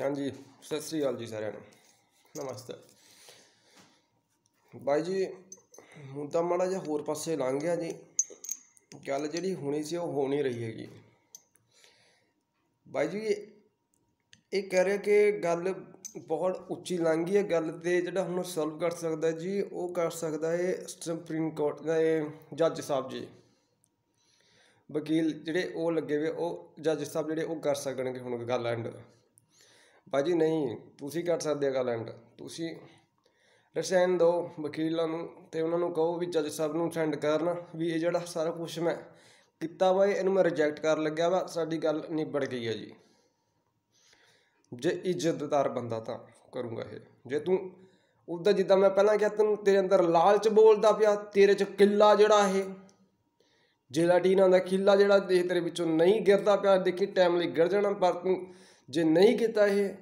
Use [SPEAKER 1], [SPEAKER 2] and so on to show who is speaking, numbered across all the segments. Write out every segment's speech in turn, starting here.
[SPEAKER 1] ਹਾਂਜੀ ਸਤਿ ਸ੍ਰੀ ਅਕਾਲ ਜੀ ਸਾਰਿਆਂ ਨੂੰ ਨਮਸਤੇ ਬਾਈ ਜੀ ਮੁੱਦਾ ਮਾੜਾ ਜਿਹਾ ਹੋਰ ਪਾਸੇ ਲੰਘ ਗਿਆ ਜੀ ਗੱਲ ਜਿਹੜੀ ਹੋਣੀ ਸੀ ਉਹ ਹੋ ਨਹੀਂ ਰਹੀ ਹੈਗੀ ਬਾਈ ਜੀ ਇਹ ਕਹਿ ਰਿਹਾ ਕਿ ਗੱਲ ਬਹੁਤ ਉੱਚੀ ਲੰਘ ਗਈ ਹੈ ਗੱਲ ਤੇ ਜਿਹੜਾ ਹੁਣ ਸੋਲਵ ਕਰ ਸਕਦਾ ਜੀ ਉਹ ਕਰ ਸਕਦਾ ਹੈ ਸੁਪਰੀਮ ਕੋਰਟ ਦਾ ਇਹ ਜੱਜ ਸਾਹਿਬ ਜੀ ਵਕੀਲ ਜਿਹੜੇ ਉਹ ਲੱਗੇ ਹੋਏ ਉਹ ਜੱਜ ਸਾਹਿਬ ਜਿਹੜੇ ਉਹ ਕਰ ਸਕਣਗੇ ਹੁਣ ਗੱਲ ਐਂਡ ਬਾਜੀ ਨਹੀਂ ਤੁਸੀਂ ਕੱਟ ਸਕਦੇ ਆ ਲੈਂਡ ਤੁਸੀਂ ਰਸੈਨ ਦੋ ਵਕੀਲਾਂ ਨੂੰ ਤੇ ਉਹਨਾਂ ਨੂੰ ਕਹੋ ਵੀ ਜੱਜ ਸਾਹਿਬ ਨੂੰ ਸੈਂਡ ਕਰਨ ਵੀ ਇਹ ਜਿਹੜਾ ਸਾਰਾ ਕੁਝ ਮੈਂ ਕੀਤਾ ਵਾ ਇਹਨੂੰ ਮੈਂ ਰਿਜੈਕਟ ਕਰਨ ਲੱਗਿਆ ਵਾ ਸਾਡੀ ਗੱਲ ਨਿਬੜ ਗਈ ਹੈ ਜੀ ਜੇ ਇੱਜ਼ਤਦਾਰ ਬੰਦਾ ਤਾਂ ਕਰੂੰਗਾ ਇਹ ਜੇ ਤੂੰ ਉਦਾਂ ਜਿੱਦਾਂ ਮੈਂ ਪਹਿਲਾਂ ਕਿਹਾ ਤੈਨੂੰ ਤੇਰੇ ਅੰਦਰ ਲਾਲਚ ਬੋਲਦਾ ਪਿਆ ਤੇਰੇ ਚ ਕਿੱਲਾ ਜਿਹੜਾ ਇਹ ਜੇਲਾਟੀਨਾ ਦਾ ਕਿੱਲਾ ਜਿਹੜਾ ਦੇਖ ਤੇਰੇ ਵਿੱਚੋਂ ਨਹੀਂ ਗਿਰਦਾ ਪਿਆ ਦੇਖੀ ਟਾਈਮ ਲਈ ਗਿਰ ਜਾਣਾ ਪਰ ਤੂੰ ਜੇ ਨਹੀਂ ਕੀਤਾ ਇਹ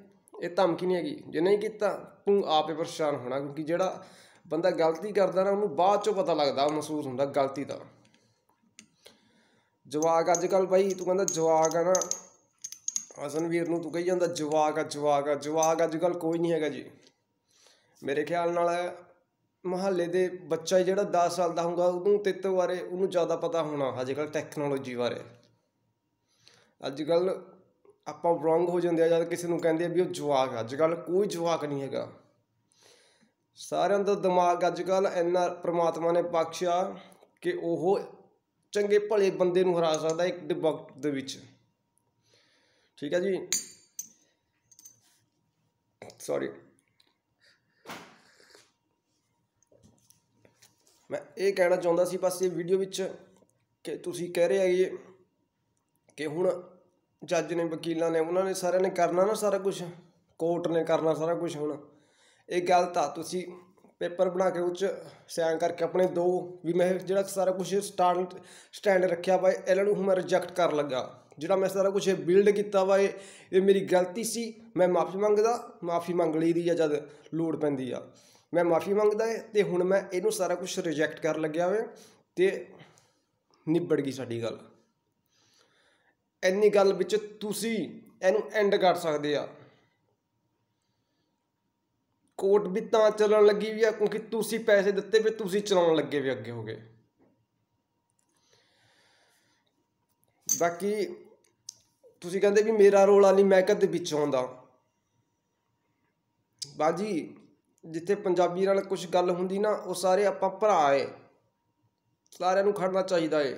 [SPEAKER 1] ਇਹ ਧਮਕੀ ਨਹੀਂ ਹੈਗੀ ਜੇ ਨਹੀਂ ਕੀਤਾ ਤੂੰ ਆਪੇ ਪਰੇਸ਼ਾਨ ਹੋਣਾ ਕਿਉਂਕਿ ਜਿਹੜਾ ਬੰਦਾ ਗਲਤੀ ਕਰਦਾ ਨਾ ਉਹਨੂੰ ਬਾਅਦ ਚੋਂ ਪਤਾ ਲੱਗਦਾ ਮਹਿਸੂਸ ਹੁੰਦਾ ਗਲਤੀ ਦਾ ਜਵਾਕ ਅੱਜ ਕੱਲ ਭਾਈ ਤੂੰ ਕਹਿੰਦਾ ਜਵਾਕ ਆ ਨਾ ਅਸਨ ਵੀਰ ਨੂੰ ਤੂੰ ਕਹੀ ਜਾਂਦਾ ਜਵਾਕ ਆ ਜਵਾਕ ਆ ਜਵਾਕ ਅੱਜ ਕੱਲ ਕੋਈ ਨਹੀਂ ਹੈਗਾ ਜੀ ਮੇਰੇ ਖਿਆਲ ਨਾਲ ਮਹੱਲੇ ਦੇ ਬੱਚਾ ਜਿਹੜਾ 10 ਸਾਲ ਦਾ ਹੁੰਗਾ ਉਹਨੂੰ ਤਿੱਤ ਬਾਰੇ ਉਹਨੂੰ ਜ਼ਿਆਦਾ ਪਤਾ ਹੋਣਾ ਅੱਜ ਕੱਲ ਟੈਕਨੋਲੋਜੀ ਬਾਰੇ ਅੱਜ ਕੱਲ ਆਪਾਂ ਰੋਂਗ ਹੋ ਜਾਂਦੇ ਆ ਜਦ ਕਿਸੇ ਨੂੰ ਕਹਿੰਦੇ ਆ ਵੀ ਉਹ ਜਵਾਕ ਅੱਜ ਕੱਲ ਕੋਈ ਜਵਾਕ ਨਹੀਂ ਹੈਗਾ ਸਾਰਿਆਂ ਦਾ ਦਿਮਾਗ ਅੱਜ ਕੱਲ ਇੰਨਾ ਪ੍ਰਮਾਤਮਾ ਨੇ ਬਖਸ਼ਿਆ ਕਿ ਉਹ ਚੰਗੇ ਭਲੇ ਬੰਦੇ ਨੂੰ ਹਰਾ ਸਕਦਾ ਇੱਕ ਡਿਬਗ ਦੇ ਵਿੱਚ ਠੀਕ ਹੈ ਜੀ ਸੌਰੀ ਮੈਂ ਇਹ ਕਹਿਣਾ ਚਾਹੁੰਦਾ ਸੀ ਬਸ ਇਹ ਵੀਡੀਓ ਵਿੱਚ ਕਿ ਤੁਸੀਂ ਕਹਿ ਰਹੇ ਆਈਏ ਕਿ ਹੁਣ ਜੱਜ ਨੇ ਵਕੀਲਾਂ ਨੇ ਉਹਨਾਂ ਨੇ ਸਾਰਿਆਂ ਨੇ ਕਰਨਾ ਨਾ ਸਾਰਾ ਕੁਝ ਕੋਰਟ ਨੇ ਕਰਨਾ ਸਾਰਾ ਕੁਝ ਹੁਣ ਇਹ ਗੱਲ ਤਾਂ ਤੁਸੀਂ ਪੇਪਰ ਬਣਾ ਕੇ ਉੱਚ ਸਿਆਂ ਕਰਕੇ ਆਪਣੇ ਦੋ ਵੀ ਮੈਂ ਜਿਹੜਾ ਸਾਰਾ ਕੁਝ ਸਟੈਂਡ ਸਟੈਂਡ ਰੱਖਿਆ ਵਾ ਇਹਨਾਂ ਨੂੰ ਹੁਣ ਮੈਂ ਰਿਜੈਕਟ ਕਰ ਲੱਗਾ ਜਿਹੜਾ ਮੈਂ ਸਾਰਾ ਕੁਝ ਬਿਲਡ ਕੀਤਾ ਵਾ ਇਹ ਇਹ ਮੇਰੀ ਗਲਤੀ ਸੀ ਮੈਂ ਮਾਫੀ ਮੰਗਦਾ ਮਾਫੀ ਮੰਗ ਲਈ ਦੀ ਆ ਜਦ ਲੋੜ ਪੈਂਦੀ ਆ ਮੈਂ ਮਾਫੀ ਮੰਗਦਾ ਏ ਤੇ ਹੁਣ ਮੈਂ ਇਹਨੂੰ ਸਾਰਾ ਕੁਝ ਰਿਜੈਕਟ ਕਰ ਲੱਗਿਆ ਵੇ ਤੇ ਨਿਬੜ ਗਈ ਸਾਡੀ ਗੱਲ ਇੰਨੀ ਗੱਲ ਵਿੱਚ ਤੁਸੀਂ ਇਹਨੂੰ ਐਂਡ ਕਰ ਸਕਦੇ ਆ ਕੋਰਟ ਵੀ ਤਾਂ ਚੱਲਣ ਲੱਗੀ ਵੀ ਆ ਕਿਉਂਕਿ ਤੁਸੀਂ ਪੈਸੇ ਦਿੱਤੇ ਵੀ ਤੁਸੀਂ ਚਲਾਉਣ ਲੱਗੇ ਵੀ ਅੱਗੇ ਹੋਗੇ ਬਾਕੀ ਤੁਸੀਂ ਕਹਿੰਦੇ ਵੀ ਮੇਰਾ ਰੋਲ ਆ ਨਹੀਂ ਮੈਂ ਕਦੇ ਵਿੱਚ ਆਉਂਦਾ ਬਾਜੀ ਜਿੱਥੇ ਪੰਜਾਬੀ ਨਾਲ ਕੁਝ ਗੱਲ ਹੁੰਦੀ ਨਾ ਉਹ ਸਾਰੇ ਆਪਾਂ ਭਰਾ ਏ ਸਾਰਿਆਂ ਨੂੰ ਖੜਨਾ ਚਾਹੀਦਾ ਏ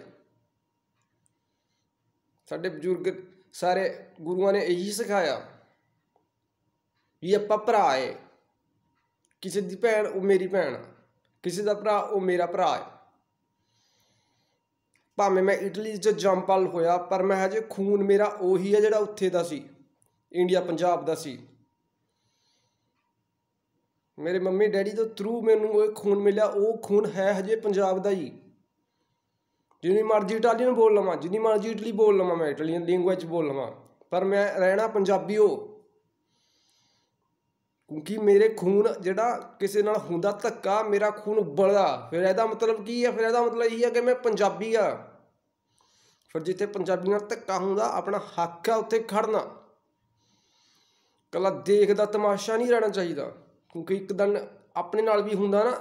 [SPEAKER 1] ਸਾਡੇ ਬਜ਼ੁਰਗ ਸਾਰੇ ਗੁਰੂਆਂ ਨੇ ਇਹੀ ਸਿਖਾਇਆ ਵੀ ਆਪਾਂ ਭਰਾ ਹੈ ਕਿਸੇ ਦੀ ਭੈਣ ਉਹ ਮੇਰੀ ਭੈਣ ਕਿਸੇ ਦਾ ਭਰਾ ਉਹ ਮੇਰਾ ਭਰਾ ਹੈ ਭਾਵੇਂ ਮੈਂ ਇਟਲੀ 'ਚ ਜੰਪਲ ਹੋਇਆ ਪਰ ਮੈਂ ਹਜੇ ਖੂਨ ਮੇਰਾ ਉਹੀ ਹੈ ਜਿਹੜਾ ਉੱਥੇ ਦਾ ਸੀ ਇੰਡੀਆ ਪੰਜਾਬ ਦਾ ਸੀ ਮੇਰੇ ਮੰਮੀ ਡੈਡੀ ਤੋਂ ਥਰੂ ਮੈਨੂੰ ਉਹ ਖੂਨ ਮਿਲਿਆ ਉਹ ਖੂਨ ਹੈ ਹਜੇ ਪੰਜਾਬ ਦਾ ਹੀ ਜਿੰਨੀ ਮਰਜ਼ੀ ਇਟਾਲੀਅਨ ਬੋਲ ਲਵਾਂ ਜਿੰਨੀ ਮਰਜ਼ੀ ਇਟਲੀ ਬੋਲ ਲਵਾਂ ਮੈਂ ਇਟਲੀਅਨ ਲੈਂਗੁਏਜ ਬੋਲ ਲਵਾਂ ਪਰ ਮੈਂ ਰਹਿਣਾ ਪੰਜਾਬੀ ਹੋ ਕਿਉਂਕਿ ਮੇਰੇ ਖੂਨ ਜਿਹੜਾ ਕਿਸੇ ਨਾਲ ਹੁੰਦਾ ਧੱਕਾ ਮੇਰਾ ਖੂਨ ਉਬਲਦਾ ਫਿਰ ਇਹਦਾ ਮਤਲਬ ਕੀ ਹੈ ਫਿਰ ਇਹਦਾ ਮਤਲਬ ਇਹ ਹੈ ਕਿ ਮੈਂ ਪੰਜਾਬੀ ਆ ਫਿਰ ਜਿੱਥੇ ਪੰਜਾਬੀ ਨਾਲ ਧੱਕਾ ਹੁੰਦਾ ਆਪਣਾ ਹੱਕ ਆ ਉੱਥੇ ਖੜਨਾ ਕਲਾ ਦੇਖਦਾ ਤਮਾਸ਼ਾ ਨਹੀਂ ਰਹਿਣਾ ਚਾਹੀਦਾ ਕਿਉਂਕਿ ਇੱਕ ਦਿਨ ਆਪਣੇ ਨਾਲ ਵੀ ਹੁੰਦਾ ਨਾ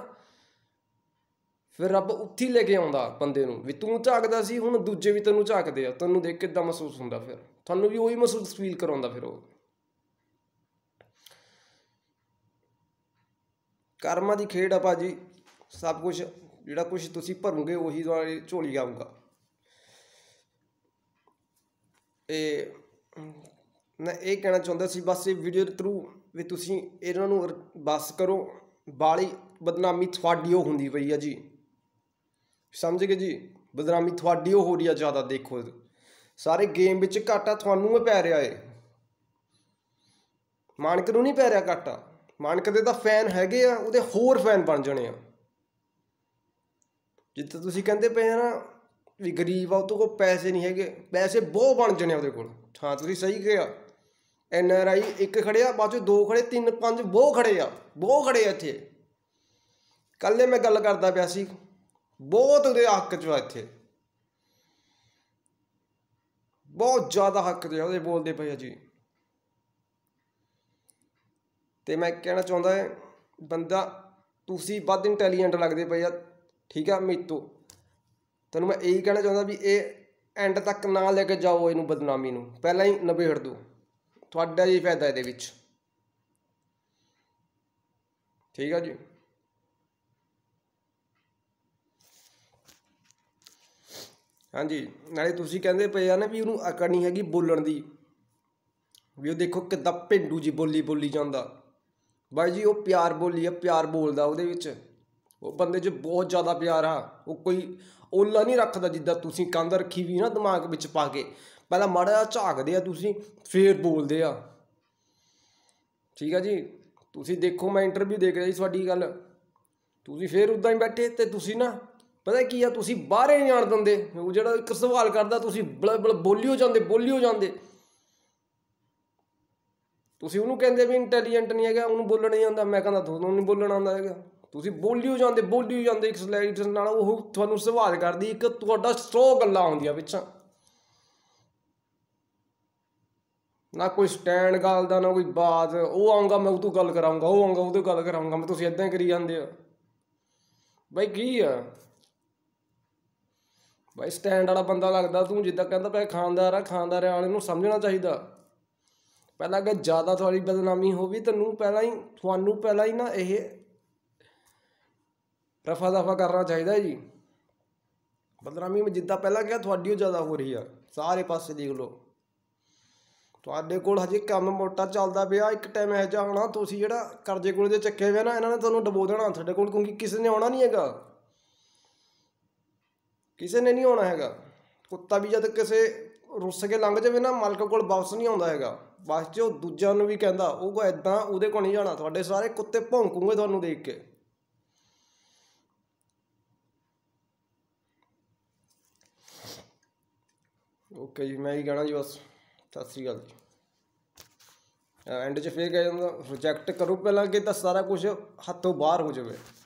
[SPEAKER 1] ਫਿਰ ਰੱਬ ਉੱਥੀ ਲੈ ਕੇ ਆਉਂਦਾ ਬੰਦੇ ਨੂੰ ਵੀ ਤੂੰ ਝਾਕਦਾ ਸੀ ਹੁਣ ਦੂਜੇ ਵੀ ਤੈਨੂੰ ਝਾਕਦੇ ਆ ਤੈਨੂੰ ਦੇਖ ਕੇ ਇਦਾਂ ਮਹਿਸੂਸ ਹੁੰਦਾ ਫਿਰ ਤੁਹਾਨੂੰ ਵੀ ਉਹੀ ਮਹਿਸੂਸ ਫੀਲ ਕਰਾਉਂਦਾ ਫਿਰ ਉਹ ਕਰਮਾਂ ਦੀ ਖੇਡ ਆ ਭਾਜੀ ਸਭ ਕੁਝ ਜਿਹੜਾ ਕੁਝ ਤੁਸੀਂ ਭਰੋਗੇ ਉਹੀ ਤੁਹਾਡੀ ਝੋਲੀ ਆਊਗਾ ਇਹ ਮੈਂ ਇਹ ਕਹਿਣਾ ਚਾਹੁੰਦਾ ਸੀ ਬਸ ਇਹ ਵੀਡੀਓ ਦੇ ਥਰੂ ਵੀ ਤੁਸੀਂ ਇਹਨਾਂ ਨੂੰ ਬਸ ਕਰੋ ਬਾਲੀ ਬਦਨਾਮੀ ਤੁਹਾਡੀ ਉਹ ਹੁੰਦੀ ਪਈ ਆ ਜੀ ਸਮਝ ਗਏ ਜੀ ਬਦਨਾਮੀ ਤੁਹਾਡੀ ਉਹ ਹੋ ਰਹੀ ਆ ਜ਼ਿਆਦਾ ਦੇਖੋ ਸਾਰੇ ਗੇਮ ਵਿੱਚ ਘਾਟਾ ਤੁਹਾਨੂੰ ਹੀ ਪੈ ਰਿਹਾ ਏ ਮਾਨਕ ਨੂੰ ਨਹੀਂ ਪੈ ਰਿਹਾ ਘਾਟਾ ਮਾਨਕ ਦੇ ਤਾਂ ਫੈਨ ਹੈਗੇ ਆ ਉਹਦੇ ਹੋਰ ਫੈਨ ਬਣ ਜਾਣੇ ਆ ਜਿੱਥੇ ਤੁਸੀਂ ਕਹਿੰਦੇ ਪਏ ਨਾ ਵੀ ਗਰੀਬ ਆ ਉਹਦੇ ਕੋਲ ਪੈਸੇ ਨਹੀਂ ਹੈਗੇ ਪੈਸੇ ਬਹੁਤ ਬਣ ਜਾਣੇ ਉਹਦੇ ਕੋਲ ਹਾਂ ਤੁਸੀਂ ਸਹੀ ਕਿਹਾ ਐਨ ਆਰ ਆਈ ਇੱਕ ਖੜਿਆ ਬਾਅਦ ਚ ਦੋ ਖੜੇ ਤਿੰਨ ਪੰਜ ਬਹੁਤ ਖੜੇ ਆ ਬਹੁਤ ਖੜੇ ਆ ਇੱਥੇ ਕੱਲੇ ਮੈਂ ਗੱਲ ਕਰਦਾ ਪਿਆ ਸੀ ਬਹੁਤ ਉਹਦੇ ਹੱਕ 'ਚ ਆ ਇੱਥੇ ਬਹੁਤ ਜ਼ਿਆਦਾ ਹੱਕ ਦੇ ਉਹਦੇ ਬੋਲਦੇ ਪਏ ਜੀ ਤੇ ਮੈਂ ਕਹਿਣਾ ਚਾਹੁੰਦਾ ਹੈ ਬੰਦਾ ਤੁਸੀਂ ਵੱਧ ਇੰਟੈਲੀਜੈਂਟ ਲੱਗਦੇ ਪਏ ਆ ਠੀਕ ਆ ਮੀਤੋ ਤੁਹਾਨੂੰ ਮੈਂ ਇਹੀ ਕਹਿਣਾ ਚਾਹੁੰਦਾ ਵੀ ਇਹ ਐਂਡ ਤੱਕ ਨਾ ਲੈ ਕੇ ਜਾਓ ਇਹਨੂੰ ਬਦਨਾਮੀ ਨੂੰ ਪਹਿਲਾਂ ਹੀ ਨਵੇੜ ਦੋ ਤੁਹਾਡਾ ਹੀ ਫਾਇਦਾ ਇਹਦੇ ਵਿੱਚ ਠੀਕ ਆ ਜੀ ਹਾਂਜੀ ਨਾਲੇ ਤੁਸੀਂ ਕਹਿੰਦੇ ਪਏ ਆ ਨਾ ਵੀ ਉਹਨੂੰ ਅਕੜ ਨਹੀਂ ਹੈਗੀ ਬੋਲਣ ਦੀ ਵੀ ਉਹ ਦੇਖੋ ਕਿਦਾਂ ਪਿੰਡੂ ਜੀ ਬੋਲੀ ਬੋਲੀ ਜਾਂਦਾ ਬਾਈ ਜੀ ਉਹ ਪਿਆਰ ਬੋਲੀ ਆ ਪਿਆਰ ਬੋਲਦਾ ਉਹਦੇ ਵਿੱਚ ਉਹ ਬੰਦੇ 'ਚ ਬਹੁਤ ਜ਼ਿਆਦਾ ਪਿਆਰ ਆ ਉਹ ਕੋਈ ਓਲਾ ਨਹੀਂ ਰੱਖਦਾ ਜਿੱਦਾਂ ਤੁਸੀਂ ਕੰਦ ਰੱਖੀ ਵੀ ਨਾ ਦਿਮਾਗ ਵਿੱਚ ਪਾ ਕੇ ਪਹਿਲਾਂ ਮਾੜਾ ਜਿਹਾ ਝਾਕਦੇ ਆ ਤੁਸੀਂ ਫੇਰ ਬੋਲਦੇ ਆ ਠੀਕ ਆ ਜੀ ਤੁਸੀਂ ਦੇਖੋ ਮੈਂ ਇੰਟਰਵਿਊ ਦੇਖ ਰਿਹਾ ਜੀ ਤੁਹਾਡੀ ਗੱਲ ਤੁਸੀਂ ਫੇਰ ਉਦਾਂ ਹੀ ਬੈਠੇ ਤੇ ਤੁਸੀਂ ਨਾ ਪਤਾ ਕੀ ਆ ਤੁਸੀਂ ਬਾਹਰੇ ਨਹੀਂ ਆਣ ਦਿੰਦੇ ਉਹ ਜਿਹੜਾ ਇੱਕ ਸਵਾਲ ਕਰਦਾ ਤੁਸੀਂ ਬਲ ਬੋਲੀਓ ਜਾਂਦੇ ਬੋਲੀਓ ਜਾਂਦੇ ਤੁਸੀਂ ਉਹਨੂੰ ਕਹਿੰਦੇ ਵੀ ਇੰਟੈਲੀਜੈਂਟ ਨਹੀਂ ਹੈਗਾ ਉਹਨੂੰ ਬੋਲਣ ਨਹੀਂ ਆਉਂਦਾ ਮੈਂ ਕਹਿੰਦਾ ਤੁਹਾਨੂੰ ਨਹੀਂ ਬੋਲਣ ਆਉਂਦਾ ਹੈਗਾ ਤੁਸੀਂ ਬੋਲੀਓ ਜਾਂਦੇ ਬੋਲੀਓ ਜਾਂਦੇ ਇੱਕ ਸਲੈਕਟ ਨਾਲ ਉਹ ਤੁਹਾਨੂੰ ਸਵਾਲ ਕਰਦੀ ਇੱਕ ਤੁਹਾਡਾ ਸਟ੍ਰੋ ਗੱਲਾਂ ਆਉਂਦੀਆਂ ਵਿੱਚ ਨਾ ਕੋਈ ਸਟੈਂਡ ਗੱਲ ਦਾ ਨਾ ਕੋਈ ਬਾਤ ਉਹ ਆਉਂਗਾ ਮੈਂ ਉਹ ਤੋਂ ਗੱਲ ਕਰਾਉਂਗਾ ਉਹ ਆਉਂਗਾ ਉਹਦੇ ਗੱਲ ਕਰਾਉਂਗਾ ਮੈਂ ਤੁਸੀਂ ਇਦਾਂ ਹੀ ਕਰੀ ਜਾਂਦੇ ਹੋ ਬਈ ਕੀ ਆ ਬਾਈ ਸਟੈਂਡ ਵਾਲਾ ਬੰਦਾ ਲੱਗਦਾ ਤੂੰ ਜਿੱਦਾਂ ਕਹਿੰਦਾ ਪਿਆ ਖਾਨਦਾਰ ਆ ਖਾਨਦਾਰ ਵਾਲੇ ਨੂੰ ਸਮਝਣਾ ਚਾਹੀਦਾ ਪਹਿਲਾਂ ਕਿ ਜ਼ਿਆਦਾ ਤੁਹਾਡੀ ਬਦਨਾਮੀ ਹੋਵੇ ਤੈਨੂੰ ਪਹਿਲਾਂ ਹੀ ਤੁਹਾਨੂੰ ਪਹਿਲਾਂ ਹੀ ਨਾ ਇਹ ਰਫਾ ਦਫਾ ਕਰਨਾ ਚਾਹੀਦਾ ਜੀ ਬਦਨਾਮੀ ਮੈਂ ਜਿੱਦਾਂ ਪਹਿਲਾਂ ਕਿਹਾ ਤੁਹਾਡੀ ਉਹ ਜ਼ਿਆਦਾ ਹੋ ਰਹੀ ਆ ਸਾਰੇ ਪਾਸੇ ਦੇਖ ਲਓ ਤੁਹਾਡੇ ਕੋਲ ਹਜੇ ਕੰਮ ਮੋਟਾ ਚੱਲਦਾ ਪਿਆ ਇੱਕ ਟਾਈਮ ਇਹ ਜਾ ਤੁਸੀਂ ਜਿਹੜਾ ਕਰਜ਼ੇ ਕੋਲ ਦੇ ਚੱਕੇ ਹੋਏ ਨਾ ਇਹਨਾਂ ਨੇ ਤੁਹਾਨੂੰ ਡਬੋ ਦੇਣਾ ਤੁਹਾਡੇ ਕੋਲ ਕਿਉਂਕਿ ਕਿਸੇ ਨੇ ਆਉਣਾ ਨਹੀਂ ਹੈਗਾ ਕਿਸੇ ਨੇ ਨਹੀਂ ਆਉਣਾ ਹੈਗਾ ਕੁੱਤਾ ਵੀ ਜਦ ਕਿਸੇ ਰੁੱਸ ਕੇ ਲੰਘ ਜਾਵੇ ਨਾ ਮਾਲਕ ਕੋਲ ਵਾਪਸ ਨਹੀਂ ਆਉਂਦਾ ਹੈਗਾ ਬਸ ਜੋ ਦੂਜਿਆਂ ਨੂੰ ਵੀ ਕਹਿੰਦਾ ਉਹ ਕੋ ਐਦਾਂ ਉਹਦੇ ਕੋਲ ਨਹੀਂ ਜਾਣਾ ਤੁਹਾਡੇ ਸਾਰੇ ਕੁੱਤੇ ਭੌਂਕੂਗੇ ਤੁਹਾਨੂੰ ਦੇਖ ਕੇ ਓਕੇ ਜੀ ਮੈਂ ਹੀ ਕਹਿਣਾ ਜੀ ਬਸ ਸਤਿ ਸ੍ਰੀ ਅਕਾਲ ਜੀ ਐਂਡ 'ਚ ਫੇਰ ਕਹਿ ਜਾਂਦਾ ਰਿਜੈਕਟ ਕਰੋ ਪਹਿਲਾਂ ਕਿ ਤਾਂ ਸਾਰਾ ਕੁਝ ਹੱਥੋਂ ਬਾਹਰ ਹੋ ਜਾਵੇ